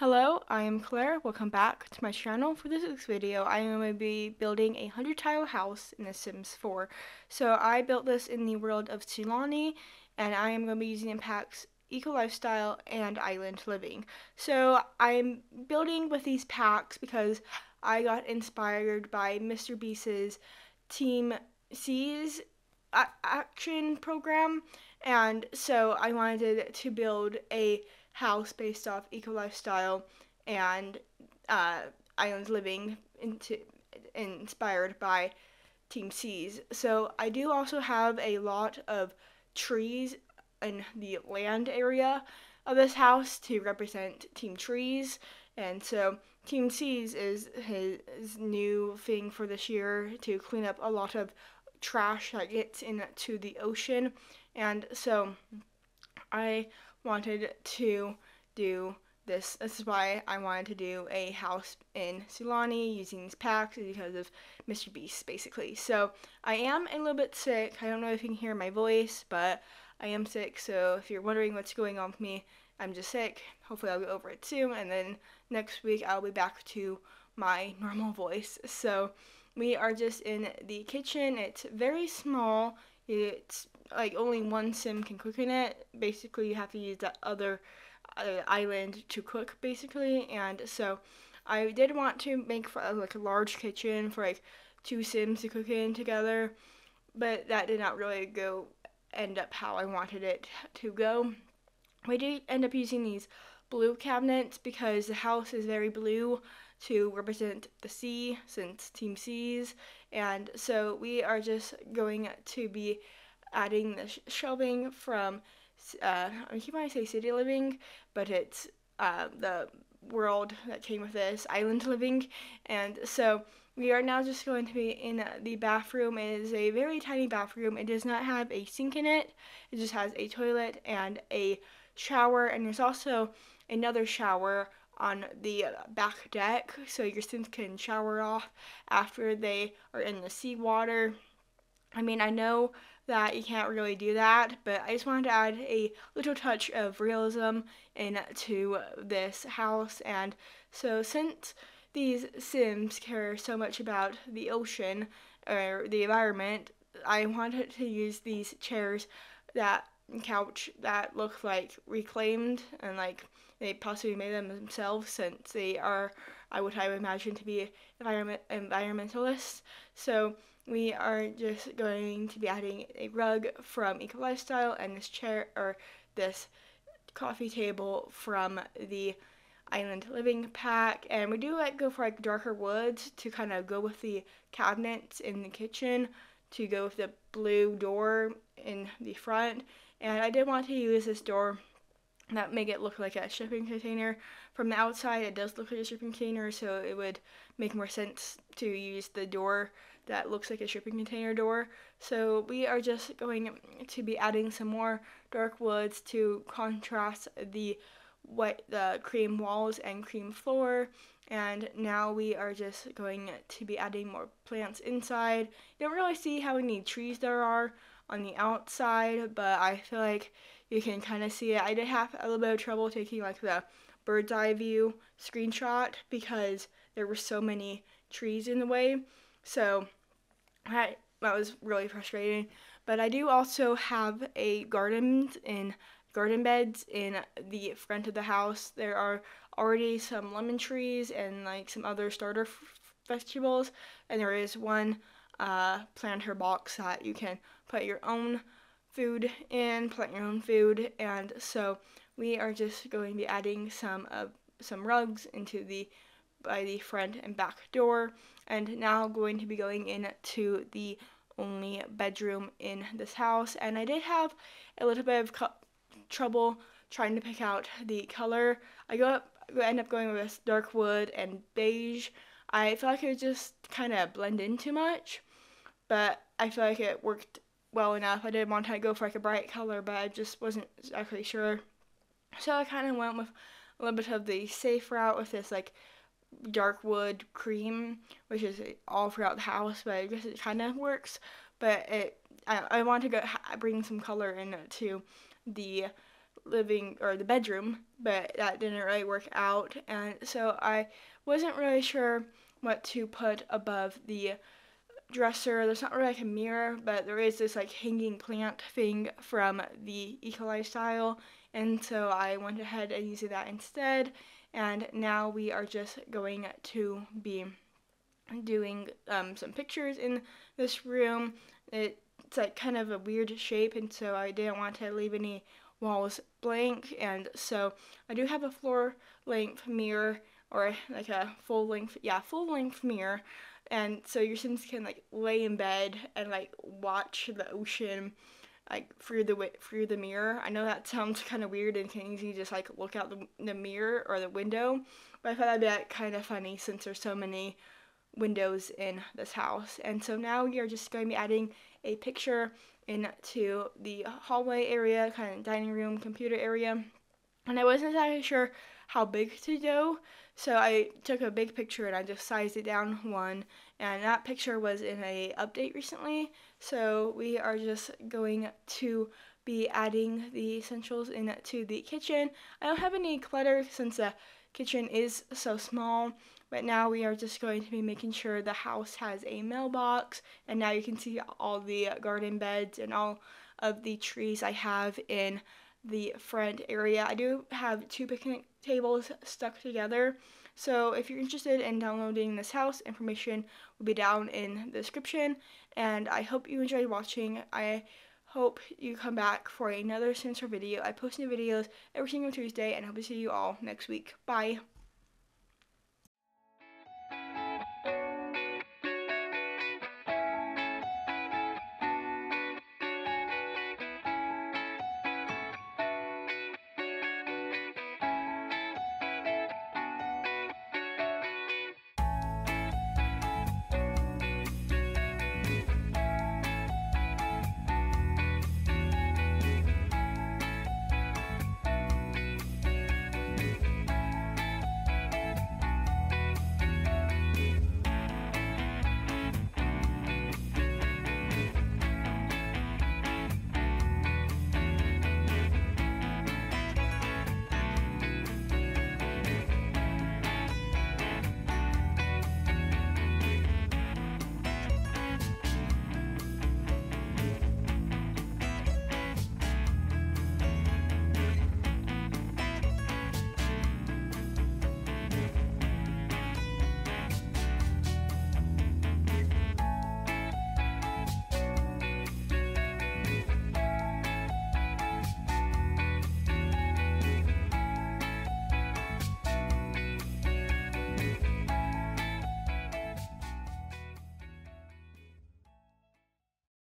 Hello, I am Claire. Welcome back to my channel. For this week's video, I am going to be building a 100 tile house in The Sims 4. So I built this in the world of Tulani, and I am going to be using packs eco lifestyle and island living. So I'm building with these packs because I got inspired by Mr. Beast's Team C's action program, and so I wanted to build a house based off eco lifestyle and uh, islands living into, inspired by Team Seas. So I do also have a lot of trees in the land area of this house to represent Team Trees. And so Team Seas is his, his new thing for this year to clean up a lot of trash that gets into the ocean. And so I wanted to do this. This is why I wanted to do a house in Sulani using these packs because of Mr. Beast, basically. So I am a little bit sick. I don't know if you can hear my voice, but I am sick. So if you're wondering what's going on with me, I'm just sick. Hopefully I'll get over it soon. And then next week I'll be back to my normal voice. So we are just in the kitchen. It's very small it's like only one sim can cook in it. Basically, you have to use that other uh, island to cook, basically. And so, I did want to make for, uh, like a large kitchen for like two sims to cook in together, but that did not really go end up how I wanted it to go. We did end up using these blue cabinet because the house is very blue to represent the sea since Team Seas. And so we are just going to be adding the sh- shelving from, uh, I keep on say city living, but it's uh, the world that came with this island living. And so we are now just going to be in the bathroom. It is a very tiny bathroom. It does not have a sink in it. It just has a toilet and a shower. And there's also another shower on the back deck so your students can shower off after they are in the seawater. I mean, I know that you can't really do that, but I just wanted to add a little touch of realism into this house. And so, since these Sims care so much about the ocean or the environment, I wanted to use these chairs that couch that look like reclaimed and like they possibly made them themselves since they are I would I would imagine to be environment environmentalists. So we are just going to be adding a rug from Eco Lifestyle and this chair or this coffee table from the Island Living pack. And we do like go for like darker woods to kind of go with the cabinets in the kitchen to go with the blue door in the front. And I did want to use this door that make it look like a shipping container. From the outside, it does look like a shipping container, so it would make more sense to use the door that looks like a shipping container door. So we are just going to be adding some more dark woods to contrast the what the cream walls and cream floor and now we are just going to be adding more plants inside you don't really see how many trees there are on the outside but i feel like you can kind of see it. I did have a little bit of trouble taking like the bird's eye view screenshot because there were so many trees in the way. So that, that was really frustrating. But I do also have a garden in garden beds in the front of the house. There are already some lemon trees and like some other starter vegetables. And there is one uh, planter box that you can put your own food and plant your own food. And so we are just going to be adding some of some rugs into the by the front and back door and now going to be going in to the only bedroom in this house and I did have a little bit of trouble trying to pick out the color. I go up, end up going with dark wood and beige. I feel like it just kind of blend in too much, but I feel like it worked well enough. I did want to go for like a bright color, but I just wasn't exactly sure. So I kind of went with a little bit of the safe route with this like dark wood cream, which is all throughout the house, but I guess it kind of works. But it, I, I want to go bring some color in to the living or the bedroom, but that didn't really work out, and so I wasn't really sure what to put above the dresser. There's not really like a mirror, but there is this like hanging plant thing from the Eco Lifestyle. And so I went ahead and used that instead. And now we are just going to be doing um, some pictures in this room. It, it's like kind of a weird shape and so I didn't want to leave any walls blank and so I do have a floor length mirror or like a full length, yeah, full length mirror and so your sims can like lay in bed and like watch the ocean like through the through the mirror. I know that sounds kind of weird and can easily just like look out the, the mirror or the window, but I thought that'd be like, kind of funny since there's so many windows in this house. And so now we are just going to be adding a picture into the hallway area, kind of dining room, computer area. And I wasn't exactly sure how big to do, so I took a big picture and I just sized it down one. And that picture was in a update recently. So we are just going to be adding the essentials into the kitchen. I don't have any clutter since the kitchen is so small. But now we are just going to be making sure the house has a mailbox. And now you can see all the garden beds and all of the trees I have in the front area. I do have two picnic tables stuck together. So if you're interested in downloading this house, information will be down in the description. And I hope you enjoyed watching. I hope you come back for another sensor video. I post new videos every single Tuesday and I hope to see you all next week. Bye!